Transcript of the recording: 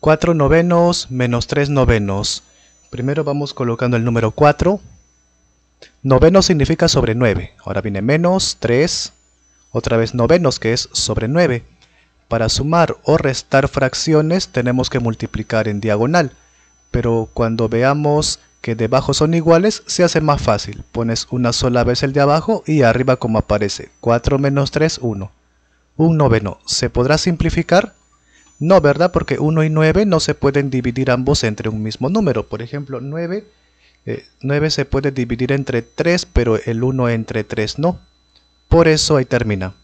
4 novenos menos 3 novenos. Primero vamos colocando el número 4. Noveno significa sobre 9. Ahora viene menos 3. Otra vez novenos, que es sobre 9. Para sumar o restar fracciones tenemos que multiplicar en diagonal. Pero cuando veamos que debajo son iguales, se hace más fácil. Pones una sola vez el de abajo y arriba como aparece. 4 menos 3, 1. Un noveno. ¿Se podrá simplificar? No, ¿verdad? Porque 1 y 9 no se pueden dividir ambos entre un mismo número. Por ejemplo, 9, eh, se puede dividir entre 3, pero el 1 entre 3 no. Por eso ahí termina.